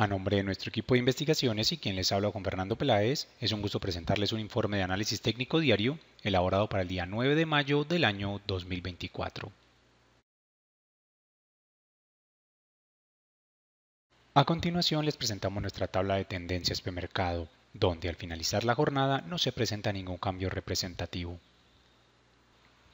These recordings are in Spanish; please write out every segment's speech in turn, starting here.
A nombre de nuestro equipo de investigaciones y quien les habla con Fernando Peláez, es un gusto presentarles un informe de análisis técnico diario elaborado para el día 9 de mayo del año 2024. A continuación les presentamos nuestra tabla de tendencias de mercado, donde al finalizar la jornada no se presenta ningún cambio representativo.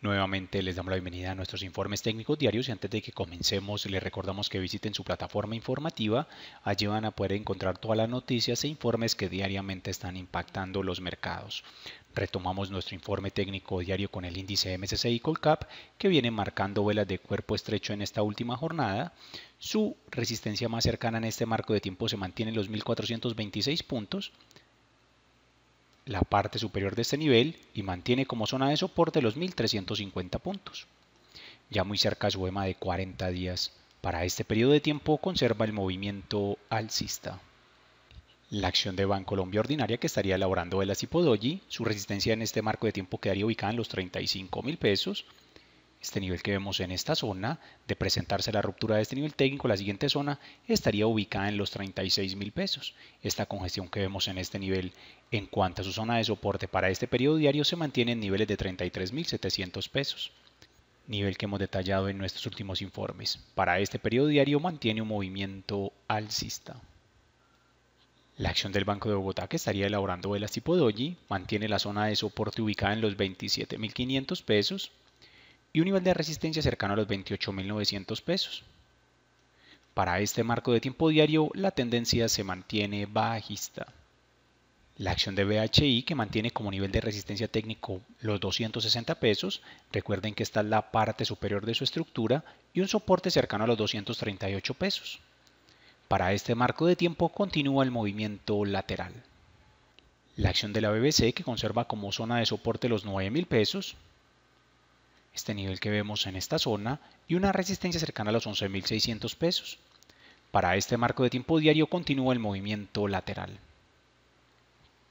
Nuevamente les damos la bienvenida a nuestros informes técnicos diarios y antes de que comencemos les recordamos que visiten su plataforma informativa, allí van a poder encontrar todas las noticias e informes que diariamente están impactando los mercados. Retomamos nuestro informe técnico diario con el índice MSCI Colcap que viene marcando velas de cuerpo estrecho en esta última jornada. Su resistencia más cercana en este marco de tiempo se mantiene en los 1426 puntos la parte superior de este nivel y mantiene como zona de soporte los 1350 puntos. Ya muy cerca su EMA de 40 días, para este periodo de tiempo conserva el movimiento alcista. La acción de Colombia ordinaria que estaría elaborando el doji su resistencia en este marco de tiempo quedaría ubicada en los 35 mil pesos este nivel que vemos en esta zona, de presentarse la ruptura de este nivel técnico, la siguiente zona estaría ubicada en los $36,000 pesos. Esta congestión que vemos en este nivel en cuanto a su zona de soporte para este periodo diario se mantiene en niveles de $33,700 pesos nivel que hemos detallado en nuestros últimos informes. Para este periodo diario mantiene un movimiento alcista. La acción del Banco de Bogotá que estaría elaborando velas tipo doji mantiene la zona de soporte ubicada en los 27.500 pesos, y un nivel de resistencia cercano a los 28.900 pesos. Para este marco de tiempo diario, la tendencia se mantiene bajista. La acción de BHI que mantiene como nivel de resistencia técnico los 260 pesos, recuerden que está en la parte superior de su estructura y un soporte cercano a los 238 pesos. Para este marco de tiempo continúa el movimiento lateral. La acción de la BBC que conserva como zona de soporte los $9,000 pesos, este nivel que vemos en esta zona, y una resistencia cercana a los 11.600 pesos. Para este marco de tiempo diario continúa el movimiento lateral.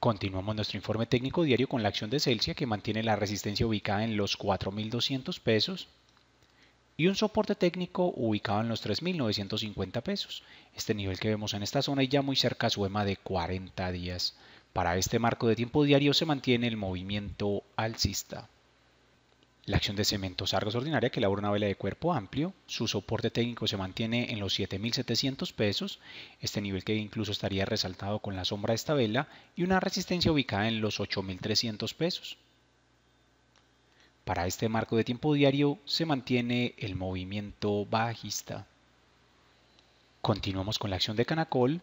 Continuamos nuestro informe técnico diario con la acción de Celsius que mantiene la resistencia ubicada en los 4.200 pesos y un soporte técnico ubicado en los 3.950 pesos. Este nivel que vemos en esta zona y ya muy cerca a su EMA de 40 días. Para este marco de tiempo diario se mantiene el movimiento alcista. La acción de cementos Argos ordinaria que elabora una vela de cuerpo amplio, su soporte técnico se mantiene en los 7.700 pesos, este nivel que incluso estaría resaltado con la sombra de esta vela y una resistencia ubicada en los 8.300 pesos. Para este marco de tiempo diario se mantiene el movimiento bajista. Continuamos con la acción de Canacol,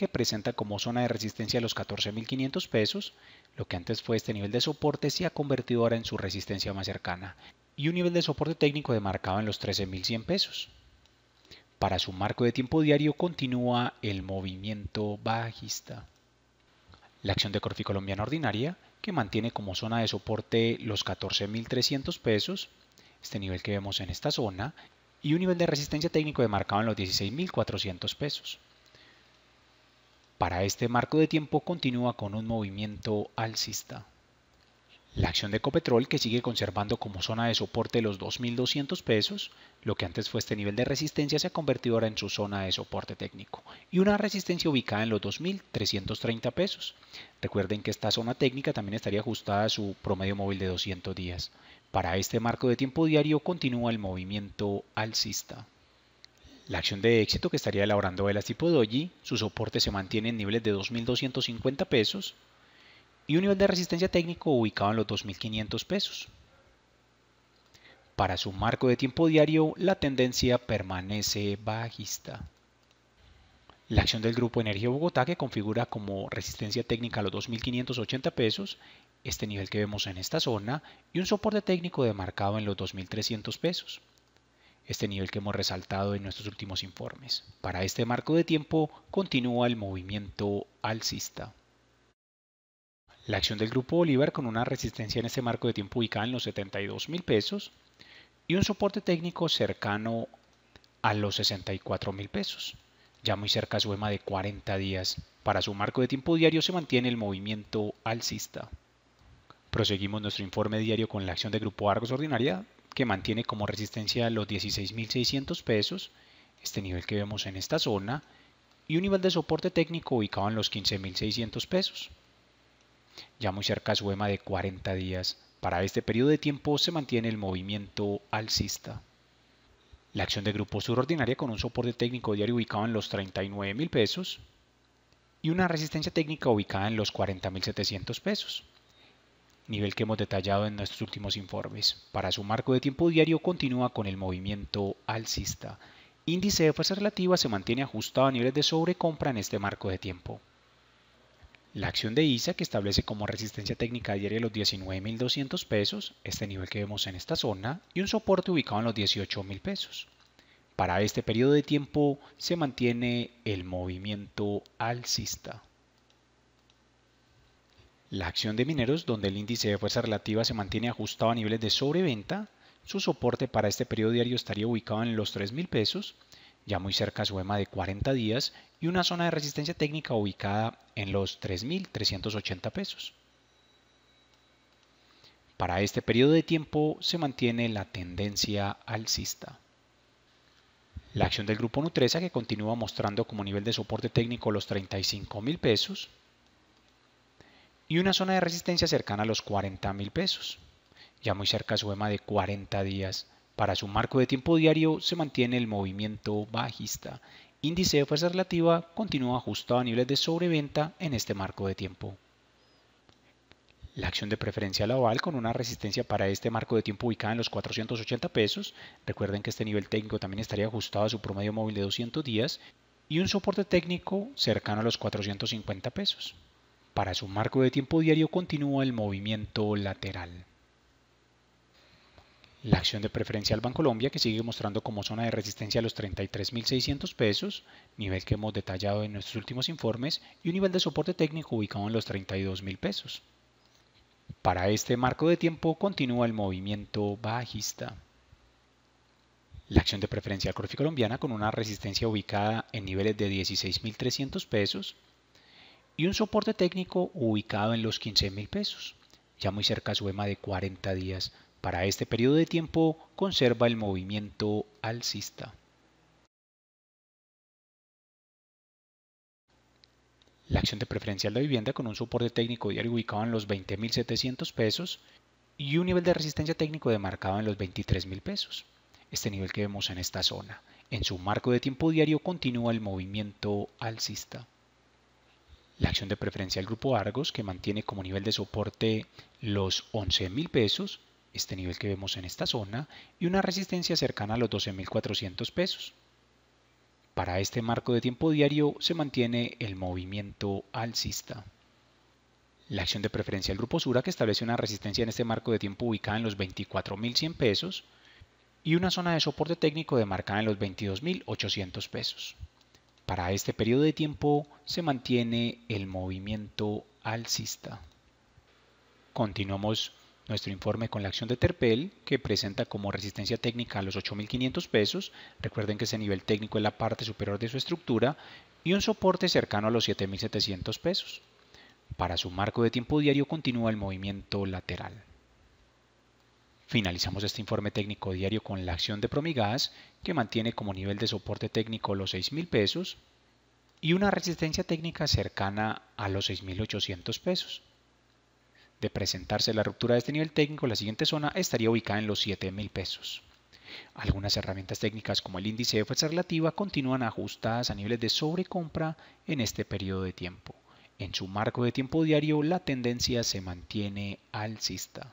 que presenta como zona de resistencia los 14.500 pesos, lo que antes fue este nivel de soporte se ha convertido ahora en su resistencia más cercana, y un nivel de soporte técnico demarcado en los 13.100 pesos. Para su marco de tiempo diario continúa el movimiento bajista. La acción de Corfi Colombiana Ordinaria, que mantiene como zona de soporte los 14.300 pesos, este nivel que vemos en esta zona, y un nivel de resistencia técnico demarcado en los 16.400 pesos. Para este marco de tiempo continúa con un movimiento alcista. La acción de Copetrol, que sigue conservando como zona de soporte los 2.200 pesos, lo que antes fue este nivel de resistencia se ha convertido ahora en su zona de soporte técnico, y una resistencia ubicada en los 2.330 pesos. Recuerden que esta zona técnica también estaría ajustada a su promedio móvil de 200 días. Para este marco de tiempo diario continúa el movimiento alcista. La acción de éxito que estaría elaborando Velas tipo Doji, su soporte se mantiene en niveles de 2.250 pesos y un nivel de resistencia técnico ubicado en los 2.500 pesos. Para su marco de tiempo diario, la tendencia permanece bajista. La acción del Grupo Energía Bogotá que configura como resistencia técnica los 2.580 pesos, este nivel que vemos en esta zona, y un soporte técnico demarcado en los 2.300 pesos este nivel que hemos resaltado en nuestros últimos informes. Para este marco de tiempo continúa el movimiento alcista. La acción del grupo Bolívar con una resistencia en este marco de tiempo ubicada en los 72 mil pesos y un soporte técnico cercano a los 64 mil pesos, ya muy cerca e a su EMA de 40 días. Para su marco de tiempo diario se mantiene el movimiento alcista. Proseguimos nuestro informe diario con la acción de Grupo Argos Ordinaria que mantiene como resistencia los 16.600 pesos, este nivel que vemos en esta zona, y un nivel de soporte técnico ubicado en los 15.600 pesos. Ya muy cerca su EMA de 40 días, para este periodo de tiempo se mantiene el movimiento alcista. La acción de grupo subordinaria con un soporte técnico diario ubicado en los 39.000 pesos y una resistencia técnica ubicada en los 40.700 pesos nivel que hemos detallado en nuestros últimos informes. Para su marco de tiempo diario continúa con el movimiento alcista. Índice de fuerza relativa se mantiene ajustado a niveles de sobrecompra en este marco de tiempo. La acción de ISA que establece como resistencia técnica diaria los 19.200 pesos, este nivel que vemos en esta zona, y un soporte ubicado en los 18.000 pesos. Para este periodo de tiempo se mantiene el movimiento alcista. La acción de mineros, donde el índice de fuerza relativa se mantiene ajustado a niveles de sobreventa, su soporte para este periodo diario estaría ubicado en los 3.000 pesos, ya muy cerca a su EMA de 40 días, y una zona de resistencia técnica ubicada en los 3.380 pesos. Para este periodo de tiempo se mantiene la tendencia alcista. La acción del grupo Nutresa que continúa mostrando como nivel de soporte técnico los 35.000 pesos, y una zona de resistencia cercana a los $40,000. mil pesos. Ya muy cerca su EMA de 40 días. Para su marco de tiempo diario se mantiene el movimiento bajista. Índice de fuerza relativa continúa ajustado a niveles de sobreventa en este marco de tiempo. La acción de preferencia Laval con una resistencia para este marco de tiempo ubicada en los 480 pesos. Recuerden que este nivel técnico también estaría ajustado a su promedio móvil de 200 días y un soporte técnico cercano a los 450 pesos. Para su marco de tiempo diario continúa el movimiento lateral. La acción de preferencia al Colombia que sigue mostrando como zona de resistencia los 33.600 pesos, nivel que hemos detallado en nuestros últimos informes, y un nivel de soporte técnico ubicado en los 32.000 pesos. Para este marco de tiempo continúa el movimiento bajista. La acción de preferencia al Corfi colombiana con una resistencia ubicada en niveles de 16.300 pesos, y un soporte técnico ubicado en los 15,000 pesos. Ya muy cerca e a su EMA de 40 días. Para este periodo de tiempo conserva el movimiento alcista. La acción de preferencial de vivienda con un soporte técnico diario ubicado en los 20.700 pesos y un nivel de resistencia técnico demarcado en los 23.000 pesos. Este nivel que vemos en esta zona. En su marco de tiempo diario continúa el movimiento alcista la acción de preferencia del grupo Argos, que mantiene como nivel de soporte los 11,000 pesos, este nivel que vemos en esta zona, y una resistencia cercana a los 12.400 pesos. Para este marco de tiempo diario se mantiene el movimiento alcista. La acción de preferencia del grupo Sura que establece una resistencia en este marco de tiempo ubicada en los 24.100 pesos y una zona de soporte técnico demarcada en los 22.800 pesos. Para este periodo de tiempo se mantiene el movimiento alcista. Continuamos nuestro informe con la acción de Terpel, que presenta como resistencia técnica los 8.500 pesos, recuerden que ese nivel técnico es la parte superior de su estructura, y un soporte cercano a los 7.700 pesos. Para su marco de tiempo diario continúa el movimiento lateral. Finalizamos este informe técnico diario con la acción de Promigas, que mantiene como nivel de soporte técnico los 6.000 pesos y una resistencia técnica cercana a los 6.800 pesos. De presentarse la ruptura de este nivel técnico, la siguiente zona estaría ubicada en los 7.000 pesos. Algunas herramientas técnicas como el índice de fuerza relativa continúan ajustadas a niveles de sobrecompra en este periodo de tiempo. En su marco de tiempo diario, la tendencia se mantiene alcista.